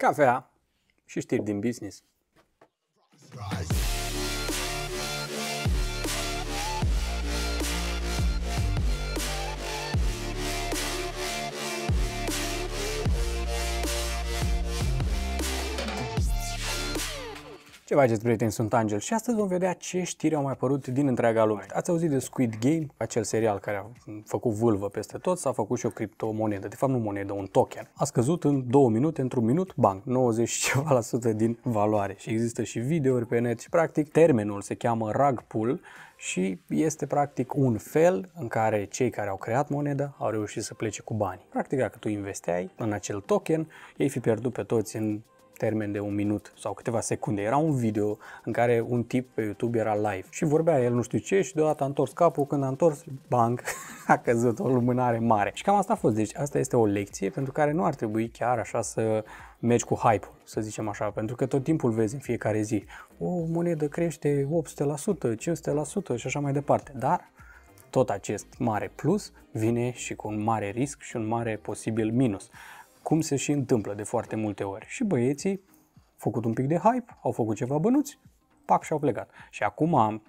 cafea și știri din business. Rise. Ce faceți, prieteni? Sunt Angel și astăzi vom vedea ce știri au mai apărut din întreaga lume. Ați auzit de Squid Game, acel serial care a făcut vulvă peste tot, s-a făcut și o criptomonedă, de fapt nu monedă, un token. A scăzut în două minute, într-un minut, bang, 90 ceva la sută din valoare. Și există și videouri pe net și practic termenul se cheamă rug pull și este practic un fel în care cei care au creat moneda au reușit să plece cu bani. Practic dacă tu investeai în acel token, ei fi pierdut pe toți în termen de un minut sau câteva secunde. Era un video în care un tip pe YouTube era live și vorbea el nu știu ce și deodată a întors capul, când a întors, bang, a căzut o lumânare mare. Și cam asta a fost. Deci asta este o lecție pentru care nu ar trebui chiar așa să mergi cu hype-ul, să zicem așa, pentru că tot timpul vezi în fiecare zi o monedă crește 800%, 500% și așa mai departe. Dar tot acest mare plus vine și cu un mare risc și un mare posibil minus cum se și întâmplă de foarte multe ori. Și băieții făcut un pic de hype, au făcut ceva bănuți, pac și au plecat. Și acum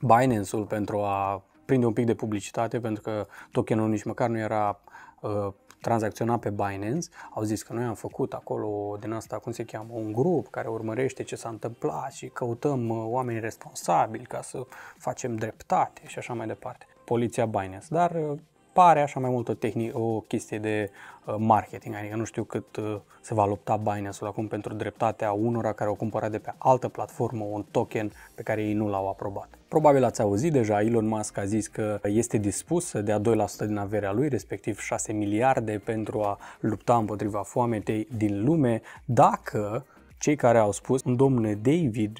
Binance-ul pentru a prinde un pic de publicitate, pentru că tokenul nici măcar nu era uh, tranzacționat pe Binance, au zis că noi am făcut acolo din asta, cum se cheamă, un grup care urmărește ce s-a întâmplat și căutăm uh, oameni responsabili ca să facem dreptate și așa mai departe. Poliția Binance, dar uh, pare așa mai mult o, tehnic, o chestie de uh, marketing, adică nu știu cât uh, se va lupta Binance-ul acum pentru dreptatea unora care au cumpărat de pe altă platformă un token pe care ei nu l-au aprobat. Probabil ați auzit deja, Elon Musk a zis că este dispus să dea 2% din averea lui, respectiv 6 miliarde, pentru a lupta împotriva foametei din lume, dacă cei care au spus, domnule David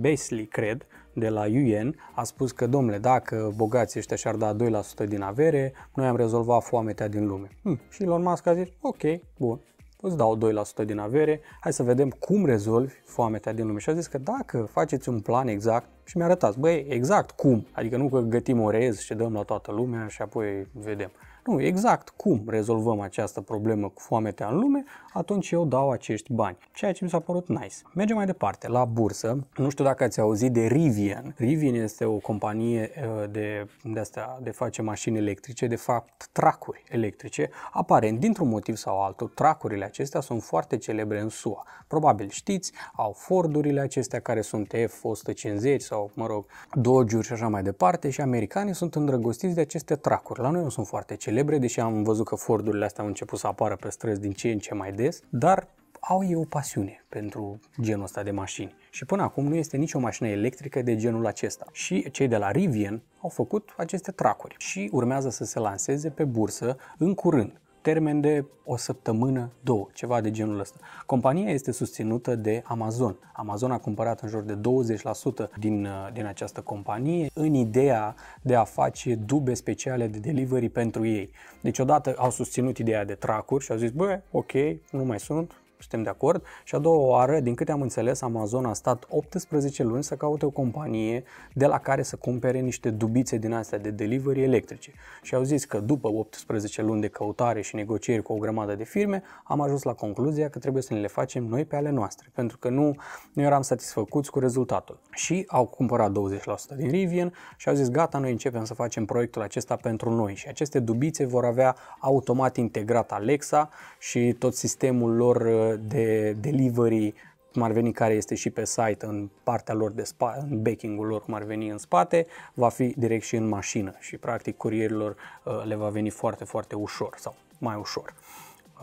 Basley cred, de la UN a spus că, domnule, dacă bogații ăștia și-ar da 2% din avere, noi am rezolvat foametea din lume. Hm. Și Elon Musk a zis, ok, bun, îți dau 2% din avere, hai să vedem cum rezolvi foametea din lume. Și a zis că dacă faceți un plan exact și mi-arătați, băi, exact cum, adică nu că gătim orez și dăm la toată lumea și apoi vedem. Nu, exact cum rezolvăm această problemă cu foametea în lume, atunci eu dau acești bani. Ceea ce mi s-a părut nice. Mergem mai departe, la bursă. Nu știu dacă ați auzit de Rivian. Rivian este o companie uh, de, de, astea, de face mașini electrice, de fapt tracuri electrice. Aparent, dintr-un motiv sau altul, tracurile acestea sunt foarte celebre în SUA. Probabil știți, au Fordurile acestea care sunt F-150 sau, mă rog, Dodge-uri și așa mai departe și americanii sunt îndrăgostiți de aceste tracuri. La noi nu sunt foarte celebre celebre, deși am văzut că Fordurile astea au început să apară pe străzi din ce în ce mai des, dar au ei o pasiune pentru genul ăsta de mașini și până acum nu este nicio mașină electrică de genul acesta. Și cei de la Rivian au făcut aceste tracuri și urmează să se lanseze pe bursă în curând termen de o săptămână, două, ceva de genul ăsta. Compania este susținută de Amazon. Amazon a cumpărat în jur de 20% din, uh, din această companie în ideea de a face dube speciale de delivery pentru ei. Deci odată au susținut ideea de tracuri și au zis, bă, ok, nu mai sunt, suntem de acord. Și a doua oară, din câte am înțeles, Amazon a stat 18 luni să caute o companie de la care să cumpere niște dubițe din astea de delivery electrice. Și au zis că după 18 luni de căutare și negocieri cu o grămadă de firme, am ajuns la concluzia că trebuie să ne le facem noi pe ale noastre, pentru că nu, nu eram satisfăcuți cu rezultatul. Și au cumpărat 20% din Rivian și au zis gata, noi începem să facem proiectul acesta pentru noi și aceste dubițe vor avea automat integrat Alexa și tot sistemul lor de delivery, cum ar veni care este și pe site în partea lor de spate, în backing-ul lor cum ar veni în spate, va fi direct și în mașină și practic curierilor uh, le va veni foarte, foarte ușor sau mai ușor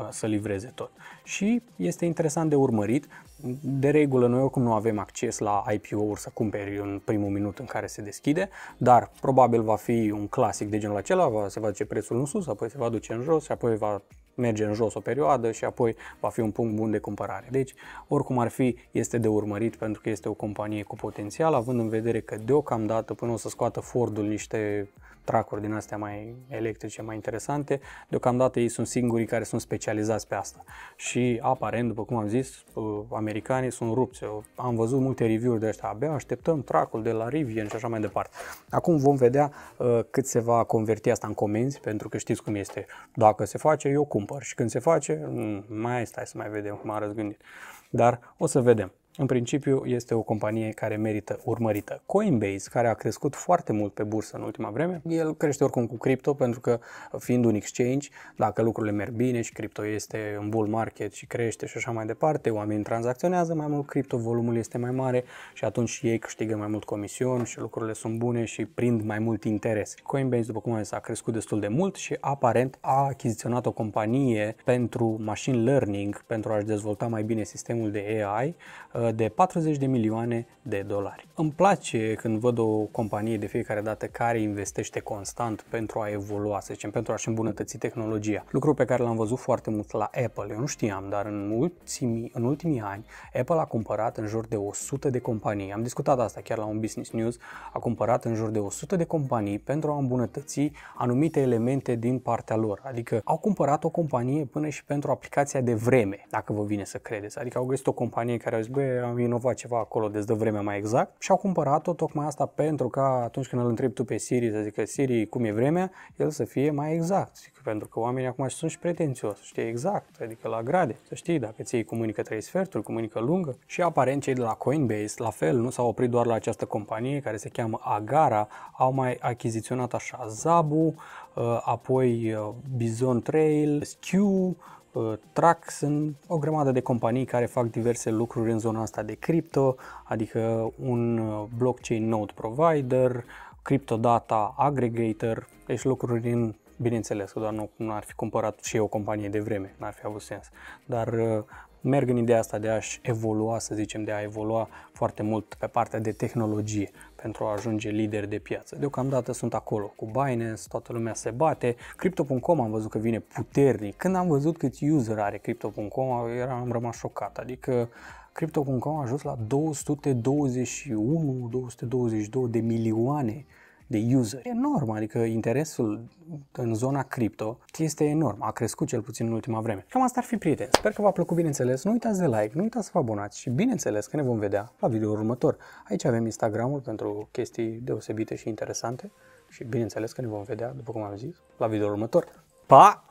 să livreze tot. Și este interesant de urmărit. De regulă, noi oricum nu avem acces la IPO-uri să cumperi în primul minut în care se deschide, dar probabil va fi un clasic de genul acela, se va duce prețul în sus, apoi se va duce în jos și apoi va merge în jos o perioadă și apoi va fi un punct bun de cumpărare. Deci, oricum ar fi, este de urmărit pentru că este o companie cu potențial, având în vedere că deocamdată până o să scoată Fordul niște uh, tracuri din astea mai electrice, mai interesante. Deocamdată ei sunt singurii care sunt specializați pe asta. Și aparent, după cum am zis, uh, americanii sunt rupți. Am văzut multe review-uri de ăștia, abia așteptăm tracul de la Rivian și așa mai departe. Acum vom vedea uh, cât se va converti asta în comenzi, pentru că știți cum este. Dacă se face, eu cumpăr și când se face, mm, mai stai să mai vedem cum a răzgândit. Dar o să vedem în principiu este o companie care merită urmărită. Coinbase, care a crescut foarte mult pe bursă în ultima vreme, el crește oricum cu cripto pentru că fiind un exchange, dacă lucrurile merg bine și cripto este în bull market și crește și așa mai departe, oamenii tranzacționează mai mult cripto, volumul este mai mare și atunci și ei câștigă mai mult comision și lucrurile sunt bune și prind mai mult interes. Coinbase, după cum am zis, a crescut destul de mult și aparent a achiziționat o companie pentru machine learning, pentru a-și dezvolta mai bine sistemul de AI, de 40 de milioane de dolari. Îmi place când văd o companie de fiecare dată care investește constant pentru a evolua, să zicem, pentru a-și îmbunătăți tehnologia. Lucru pe care l-am văzut foarte mult la Apple. Eu nu știam, dar în ultimii, în ultimii ani Apple a cumpărat în jur de 100 de companii. Am discutat asta chiar la un Business News. A cumpărat în jur de 100 de companii pentru a îmbunătăți anumite elemente din partea lor. Adică au cumpărat o companie până și pentru aplicația de vreme, dacă vă vine să credeți. Adică au găsit o companie care au zis, băi, am inovat ceva acolo, de de vremea mai exact. Și au cumpărat-o tocmai asta pentru că atunci când îl întrebi tu pe Siri, să zică Siri cum e vremea, el să fie mai exact. Zic, pentru că oamenii acum sunt și pretențioși, știe exact, adică la grade. Să știi, dacă ți comunică trei sferturi, comunică lungă. Și aparent cei de la Coinbase, la fel, nu s-au oprit doar la această companie care se cheamă Agara, au mai achiziționat așa Zabu, uh, apoi uh, Bizon Trail, Skew, Trax, sunt o grămadă de companii care fac diverse lucruri în zona asta de cripto, adică un uh, blockchain node provider, criptodata aggregator, deci lucruri în bineînțeles că doar nu, nu ar fi cumpărat și eu o companie de vreme, n-ar fi avut sens. Dar uh, merg în ideea asta de a-și evolua, să zicem, de a evolua foarte mult pe partea de tehnologie pentru a ajunge lider de piață. Deocamdată sunt acolo cu Binance, toată lumea se bate, Crypto.com am văzut că vine puternic. Când am văzut cât user are Crypto.com, am rămas șocat, adică Crypto.com a ajuns la 221-222 de milioane de user. Enorm, adică interesul în zona cripto este enorm, a crescut cel puțin în ultima vreme. Cam asta ar fi, prieteni. Sper că v-a plăcut, bineînțeles. Nu uitați de like, nu uitați să vă abonați și, bineînțeles, că ne vom vedea la video următor. Aici avem Instagramul pentru chestii deosebite și interesante și, bineînțeles, că ne vom vedea, după cum am zis, la video următor. Pa!